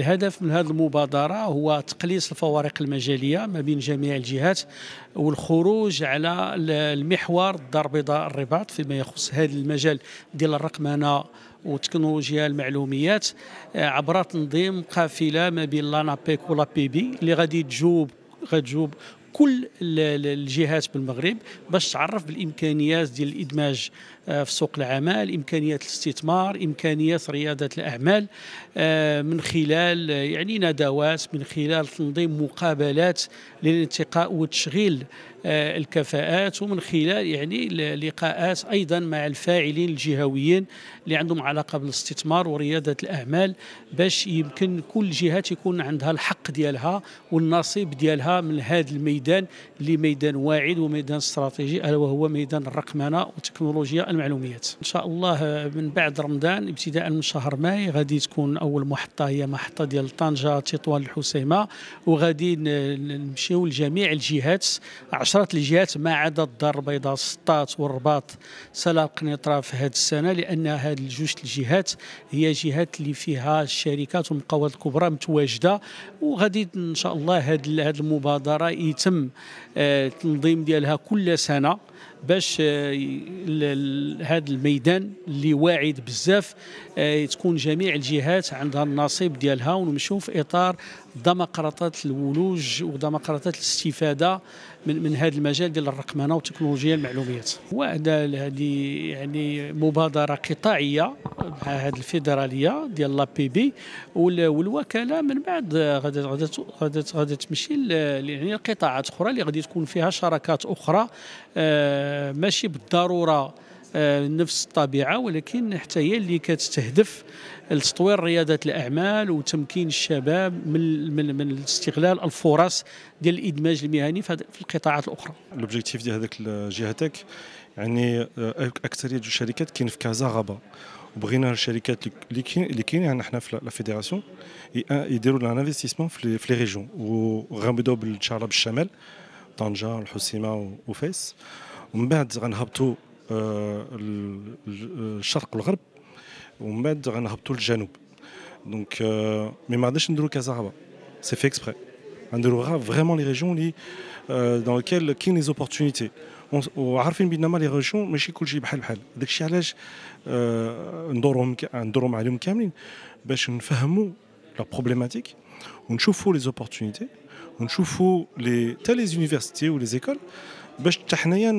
الهدف من هذه المبادرة هو تقليص الفوارق المجالية ما بين جميع الجهات والخروج على المحور الدار البيضاء الرباط فيما يخص هذا المجال ديال الرقمنة وتكنولوجيا المعلوميات آه، عبر تنظيم قافلة ما بين لانابيك ولا بي اللي غادي تجوب غتجوب كل الجهات بالمغرب باش تعرف بالامكانيات ديال الادماج آه، في سوق العمل إمكانيات الاستثمار إمكانيات ريادة الأعمال آه، من خلال آه، يعني ندوات من خلال تنظيم مقابلات للانتقاء والتشغيل الكفاءات ومن خلال يعني اللقاءات ايضا مع الفاعلين الجهويين اللي عندهم علاقه بالاستثمار ورياده الاعمال باش يمكن كل جهه تكون عندها الحق ديالها والنصيب ديالها من هذا الميدان اللي ميدان واعد وميدان استراتيجي الا وهو ميدان الرقمنه والتكنولوجيا المعلوميات ان شاء الله من بعد رمضان ابتداء من شهر ماي غادي تكون اول محطه هي محطه ديال طنجه تطوان الحسيمه وغادي نمشيو لجميع الجهات عشرة الجهات ما عدا الدار البيضاء سطات والرباط سلا القنيطره في هذه السنه لان هذه الجوج الجهات هي جهات اللي فيها الشركات والمقاولات الكبرى متواجده وغادي ان شاء الله هذه المبادره يتم آه، التنظيم ديالها كل سنه باش آه، هذا الميدان اللي واعد بزاف آه، تكون جميع الجهات عندها النصيب ديالها ونمشيو في اطار ديمقراطيه الولوج وديمقراطيه الاستفاده من من هذا المجال ديال الرقمنه وتكنولوجيا المعلومات وهذا هذه يعني مبادره قطاعيه مع هذه الفيدراليه ديال لا بي بي والوكاله من بعد غادي غادي غادي غادي تمشي يعني لقطاعات اخرى اللي غادي تكون فيها شراكات اخرى آه، ماشي بالضروره آه، نفس الطبيعه ولكن حتى هي اللي كتستهدف لتطوير رياده الاعمال وتمكين الشباب من من, من استغلال الفرص ديال الادماج المهني في القطاعات الاخرى. لوبجيكتيف ديال هذاك جهتك يعني آه، اكثريه الشركات كاين في كازا غابه وبغينا الشركات اللي كاين عندنا حنا في لافيديراسيون آه، يديروا لنا انفستيسمون في لي ريجون وغنبداو ان شاء الله بالشمال طنجه الحسيمه وفاس ومن بعد غنهبطوا آه، الشرق والغرب ومن بعد غنهبطوا للجنوب دونك آه، مي ما غاديش نديرو كازاربا سي في اكسبري غنديرو غا فريمون لي ريجون لي دون لوكيل كاين لي زوبورتينيتي وعارفين بينما لي ريجون ماشي كلشي بحال بحال داكشي علاش آه، ندورهم ندورهم عليهم كاملين باش نفهموا لا بروبليماتيك ونشوفوا لي زوبورتينيتي ونشوفوا لي حتى لي زونيفرسيتي ولي زيكول باش حتى حنايا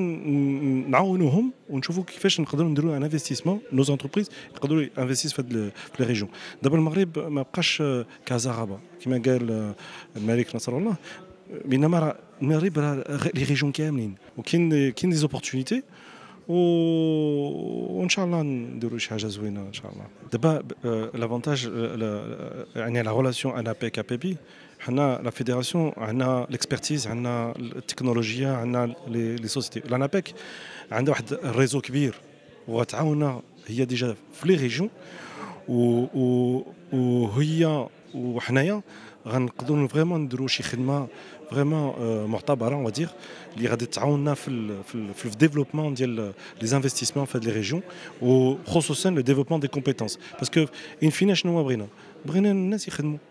نعاونوهم ونشوفوا كيفاش نقدروا نديروا ان انفستيسمون نو زونتربريز يقدروا انفستيس في هاد لي ريجون دابا المغرب ما بقاش كازا غابه كما قال الملك نصر الله بينما المغرب راه لي ريجون كاملين وكاين كاين دي زوبورتونيتي و... وان شاء الله نديروا شي حاجه زوينه ان شاء الله دابا آه، آه، لافونتاج يعني لا ريلاسيون انا بي كا بي بي حنا لا فيديراسيون عندنا ليكسبرتيز عندنا التكنولوجيا عندنا لي سوسيتي لانابيك عندها واحد الريزو كبير وغتعاوننا هي ديجا في لي ريجون و... وهي وحنايا غنقدروا فريمون نديروا شي خدمه فريمون euh, معتبره اون دير اللي غادي تعاوننا في ال في, ال في الديفلوبمون ديال لي زانفستيسمون في هاد لي ريجيون وخصوصا لو ديفلوبمون دي كومبيتونس باسكو ان فينا شنو بغينا بغينا الناس يخدموا